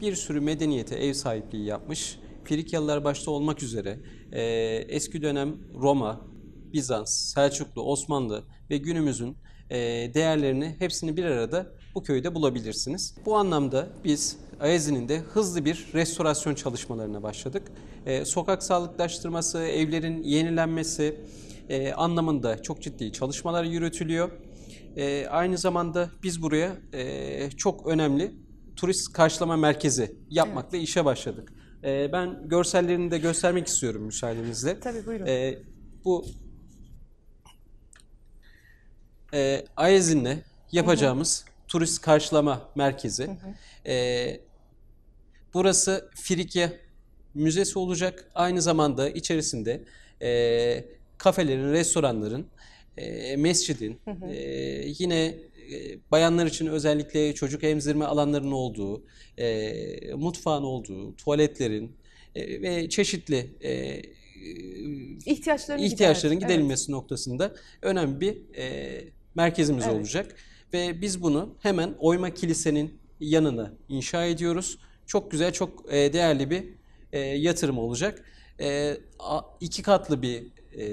bir sürü medeniyete ev sahipliği yapmış. Frikyalılar başta olmak üzere e, eski dönem Roma, Bizans, Selçuklu, Osmanlı ve günümüzün e, değerlerini hepsini bir arada bu köyde bulabilirsiniz. Bu anlamda biz Ayazi'nin de hızlı bir restorasyon çalışmalarına başladık. E, sokak sağlıklaştırması, evlerin yenilenmesi e, anlamında çok ciddi çalışmalar yürütülüyor. E, aynı zamanda biz buraya e, çok önemli turist karşılama merkezi yapmakla evet. işe başladık. E, ben görsellerini de göstermek istiyorum müsaadenizle. Tabii buyurun. E, bu e, AEZ'inle yapacağımız hı hı. turist karşılama merkezi. Hı hı. E, burası Frikya Müzesi olacak. Aynı zamanda içerisinde e, kafelerin, restoranların, e, mescidin, hı hı. E, yine bayanlar için özellikle çocuk emzirme alanlarının olduğu, e, mutfağın olduğu, tuvaletlerin e, ve çeşitli e, e ihtiyaçların, ihtiyaçların gider. giderilmesi evet. noktasında önemli bir e, merkezimiz evet. olacak. Ve biz bunu hemen Oyma Kilise'nin yanına inşa ediyoruz. Çok güzel, çok e, değerli bir e, yatırım olacak. İki katlı bir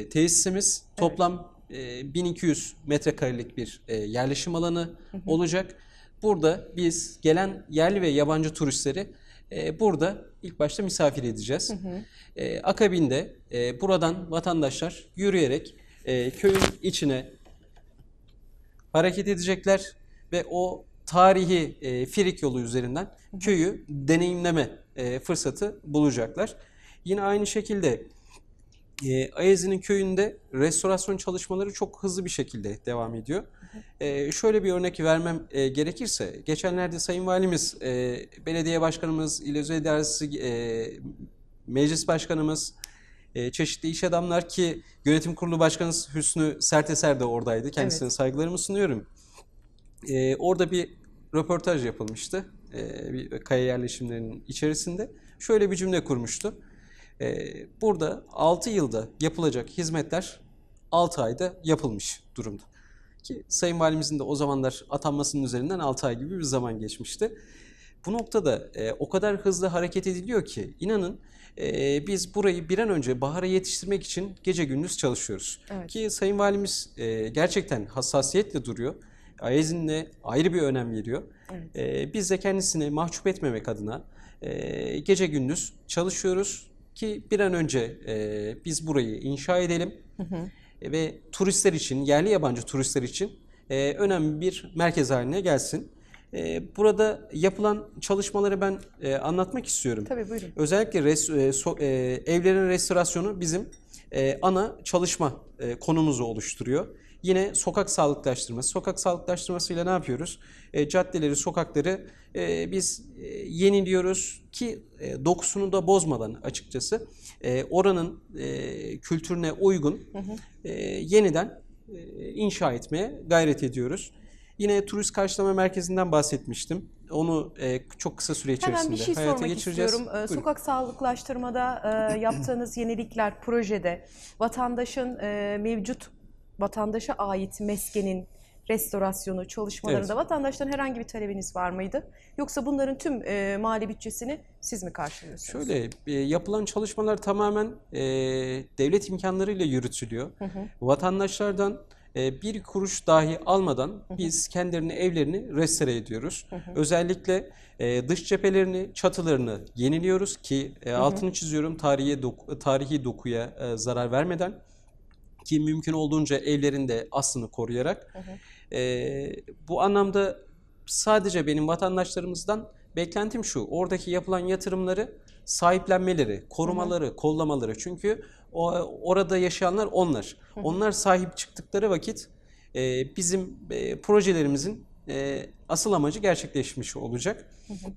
tesisimiz. Evet. Toplam 1200 ee, metrekarelik bir e, yerleşim alanı olacak. Burada biz gelen yerli ve yabancı turistleri e, burada ilk başta misafir edeceğiz. E, akabinde buradan vatandaşlar yürüyerek köyün içine hareket edecekler ve o tarihi Firik yolu üzerinden köyü deneyimleme fırsatı bulacaklar. Yine aynı şekilde e, ee, Ayazi'nin köyünde restorasyon çalışmaları çok hızlı bir şekilde devam ediyor. E, şöyle bir örnek vermem e, gerekirse, geçenlerde Sayın Valimiz, e, Belediye Başkanımız, İl Özel İdaresi, e, Meclis Başkanımız, e, çeşitli iş adamlar ki Yönetim Kurulu Başkanımız Hüsnü Serteser de oradaydı. Kendisine evet. saygılarımı sunuyorum. E, orada bir röportaj yapılmıştı e, bir kaya yerleşimlerinin içerisinde. Şöyle bir cümle kurmuştu. Ee, burada 6 yılda yapılacak hizmetler 6 ayda yapılmış durumda. Ki Sayın Valimizin de o zamanlar atanmasının üzerinden 6 ay gibi bir zaman geçmişti. Bu noktada e, o kadar hızlı hareket ediliyor ki inanın e, biz burayı bir an önce bahara yetiştirmek için gece gündüz çalışıyoruz. Evet. Ki Sayın Valimiz e, gerçekten hassasiyetle duruyor. Ayezin'le ayrı bir önem veriyor. Evet. E, biz de kendisini mahcup etmemek adına e, gece gündüz çalışıyoruz ki bir an önce e, biz burayı inşa edelim hı hı. E, ve turistler için, yerli yabancı turistler için e, önemli bir merkez haline gelsin. E, burada yapılan çalışmaları ben e, anlatmak istiyorum. Tabii buyurun. Özellikle res, e, so, e, evlerin restorasyonu bizim e, ana çalışma e, konumuzu oluşturuyor. Yine sokak sağlıklaştırması. Sokak sağlıklaştırmasıyla ne yapıyoruz? E, caddeleri, sokakları e, biz e, yeniliyoruz ki e, dokusunu da bozmadan açıkçası e, oranın e, kültürüne uygun hı hı. E, yeniden e, inşa etmeye gayret ediyoruz. Yine turist karşılama merkezinden bahsetmiştim. Onu e, çok kısa süre içerisinde Hemen bir şey hayata sormak geçireceğiz. istiyorum. Ee, sokak sağlıklaştırmada e, yaptığınız yenilikler projede vatandaşın e, mevcut vatandaşa ait meskenin restorasyonu çalışmalarında evet. vatandaşların herhangi bir talebiniz var mıydı? Yoksa bunların tüm e, mali bütçesini siz mi karşılıyorsunuz? Şöyle e, yapılan çalışmalar tamamen e, devlet imkanlarıyla yürütülüyor. Hı hı. Vatandaşlardan e, bir kuruş dahi almadan biz kendilerini evlerini restore ediyoruz. Hı hı. Özellikle e, dış cephelerini, çatılarını yeniliyoruz ki e, altını çiziyorum tarihi doku, tarihi dokuya zarar vermeden ki mümkün olduğunca evlerinde aslını koruyarak. Hı hı. E, bu anlamda sadece benim vatandaşlarımızdan beklentim şu, oradaki yapılan yatırımları sahiplenmeleri, korumaları, hı hı. kollamaları. Çünkü o, orada yaşayanlar onlar. Hı hı. Onlar sahip çıktıkları vakit e, bizim e, projelerimizin e, asıl amacı gerçekleşmiş olacak. Hı hı.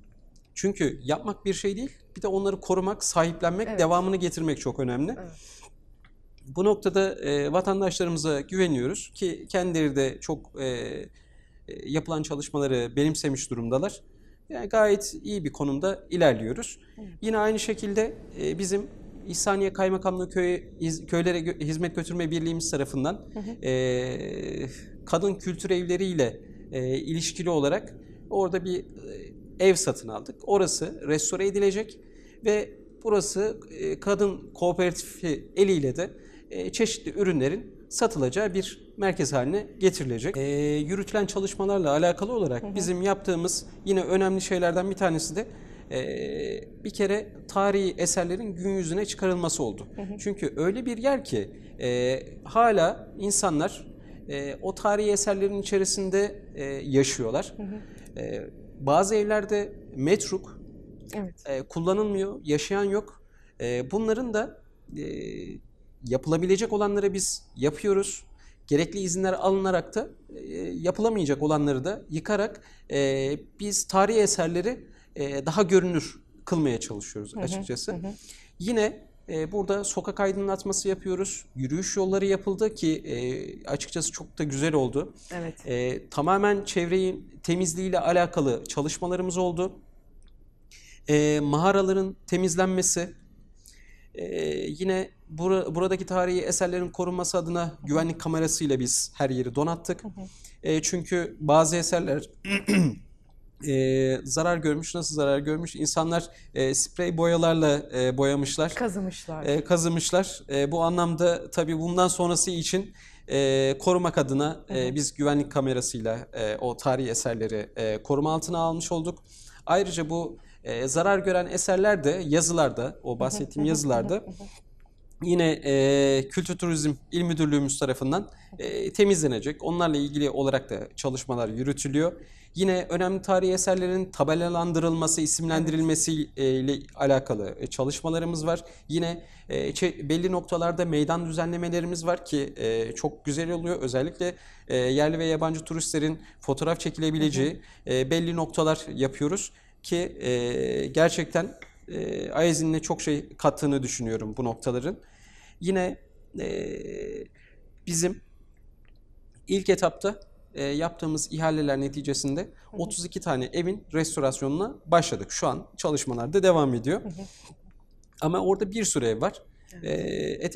Çünkü yapmak bir şey değil, bir de onları korumak, sahiplenmek, evet. devamını getirmek çok önemli. Evet. Bu noktada e, vatandaşlarımıza güveniyoruz ki kendileri de çok e, e, yapılan çalışmaları benimsemiş durumdalar. Yani gayet iyi bir konumda ilerliyoruz. Evet. Yine aynı şekilde e, bizim İhsaniye Kaymakamlığı Köyü, Köylere gö Hizmet Götürme Birliğimiz tarafından hı hı. E, kadın kültür evleriyle e, ilişkili olarak orada bir e, ev satın aldık. Orası restore edilecek ve burası e, kadın kooperatifi eliyle de e, çeşitli ürünlerin satılacağı bir merkez haline getirilecek. E, yürütülen çalışmalarla alakalı olarak hı hı. bizim yaptığımız yine önemli şeylerden bir tanesi de e, bir kere tarihi eserlerin gün yüzüne çıkarılması oldu. Hı hı. Çünkü öyle bir yer ki e, hala insanlar e, o tarihi eserlerin içerisinde e, yaşıyorlar. Hı hı. E, bazı evlerde metruk evet. e, kullanılmıyor, yaşayan yok. E, bunların da e, yapılabilecek olanları biz yapıyoruz. Gerekli izinler alınarak da e, yapılamayacak olanları da yıkarak e, biz tarihi eserleri e, daha görünür kılmaya çalışıyoruz açıkçası. Hı hı. hı. Yine e, burada sokak aydınlatması yapıyoruz. Yürüyüş yolları yapıldı ki e, açıkçası çok da güzel oldu. Evet. E, tamamen çevreyi temizliğiyle alakalı çalışmalarımız oldu. E, maharaların temizlenmesi, ee, yine bura, buradaki tarihi eserlerin korunması adına hı hı. güvenlik kamerasıyla biz her yeri donattık. E, çünkü bazı eserler e, zarar görmüş. Nasıl zarar görmüş? İnsanlar e, sprey boyalarla e, boyamışlar. Kazımışlar. E, kazımışlar. E, bu anlamda tabii bundan sonrası için e, korumak adına E, biz güvenlik kamerasıyla e, o tarihi eserleri e, koruma altına almış olduk. Ayrıca bu e, zarar gören eserler de yazılarda, o bahsettiğim yazılarda yine e, Kültür Turizm İl Müdürlüğümüz tarafından e, temizlenecek. Onlarla ilgili olarak da çalışmalar yürütülüyor. Yine önemli tarihi eserlerin tabelalandırılması, isimlendirilmesi ile alakalı e, çalışmalarımız var. Yine e, belli noktalarda meydan düzenlemelerimiz var ki e, çok güzel oluyor. Özellikle yerli ve yabancı turistlerin fotoğraf çekilebileceği belli noktalar yapıyoruz ki e, gerçekten e, Ayazin'le çok şey kattığını düşünüyorum bu noktaların. Yine e, bizim ilk etapta e, yaptığımız ihaleler neticesinde hı hı. 32 tane evin restorasyonuna başladık. Şu an çalışmalar da devam ediyor. Hı hı. Ama orada bir sürü ev var. Evet. E,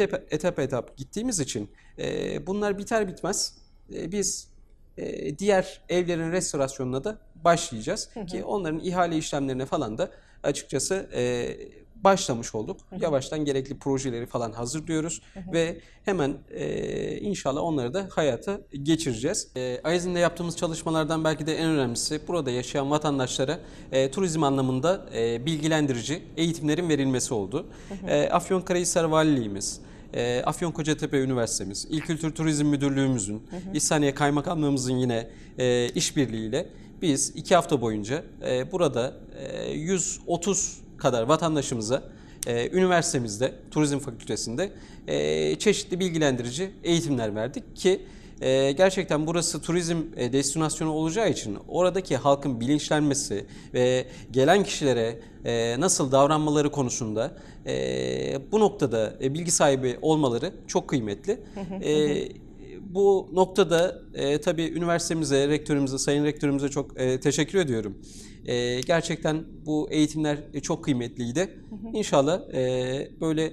etap, etap etap gittiğimiz için e, bunlar biter bitmez e, biz e, diğer evlerin restorasyonuna da başlayacağız. Hı hı. Ki onların ihale işlemlerine falan da açıkçası e, başlamış olduk. Hı hı. Yavaştan gerekli projeleri falan hazırlıyoruz hı hı. ve hemen e, inşallah onları da hayata geçireceğiz. E, Aizin'de yaptığımız çalışmalardan belki de en önemlisi burada yaşayan vatandaşlara e, turizm anlamında e, bilgilendirici eğitimlerin verilmesi oldu. Hı hı. E, Afyonkarahisar Valiliğimiz, e, ee, Kocatepe Üniversitemiz, İl Kültür Turizm Müdürlüğümüzün, hı hı. İhsaniye Kaymakamlığımızın yine e, işbirliğiyle biz iki hafta boyunca e, burada e, 130 kadar vatandaşımıza e, üniversitemizde, turizm fakültesinde e, çeşitli bilgilendirici eğitimler verdik ki e, gerçekten burası turizm e, destinasyonu olacağı için oradaki halkın bilinçlenmesi ve gelen kişilere e, nasıl davranmaları konusunda e, bu noktada e, bilgi sahibi olmaları çok kıymetli. e, bu noktada e, tabii üniversitemize, rektörümüze, sayın rektörümüze çok e, teşekkür ediyorum. E, gerçekten bu eğitimler e, çok kıymetliydi. İnşallah e, böyle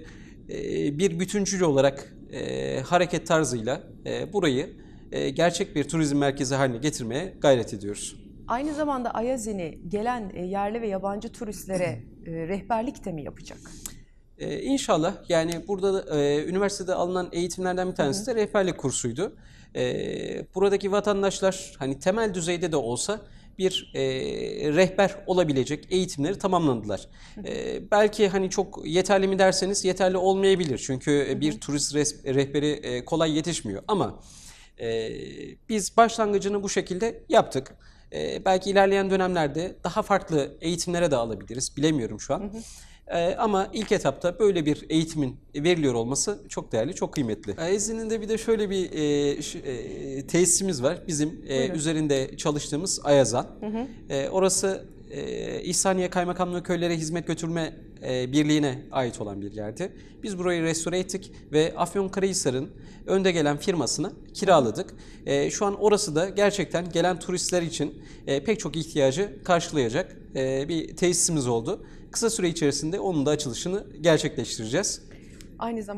e, bir bütüncül olarak e, hareket tarzıyla e, burayı e, gerçek bir turizm merkezi haline getirmeye gayret ediyoruz. Aynı zamanda Ayazin'i gelen e, yerli ve yabancı turistlere e, rehberlik de mi yapacak? Ee, inşallah yani burada e, üniversitede alınan eğitimlerden bir tanesi de rehberlik kursuydu. E, buradaki vatandaşlar hani temel düzeyde de olsa bir e, rehber olabilecek eğitimleri tamamladılar. E, belki hani çok yeterli mi derseniz yeterli olmayabilir. Çünkü e, bir turist rehberi e, kolay yetişmiyor ama e, biz başlangıcını bu şekilde yaptık. E, belki ilerleyen dönemlerde daha farklı eğitimlere de alabiliriz. Bilemiyorum şu an. Hı hı. Ee, ama ilk etapta böyle bir eğitimin veriliyor olması çok değerli, çok kıymetli. Ezzi'nin ee, de bir de şöyle bir e, ş, e, tesisimiz var. Bizim e, üzerinde çalıştığımız Ayazan. Hı hı. E, orası e, İhsaniye Kaymakamlığı Köylere Hizmet Götürme e, Birliği'ne ait olan bir yerdi. Biz burayı restore ettik ve Afyon Afyonkarahisar'ın önde gelen firmasını kiraladık. E, şu an orası da gerçekten gelen turistler için e, pek çok ihtiyacı karşılayacak e, bir tesisimiz oldu kısa süre içerisinde onun da açılışını gerçekleştireceğiz. Aynı zamanda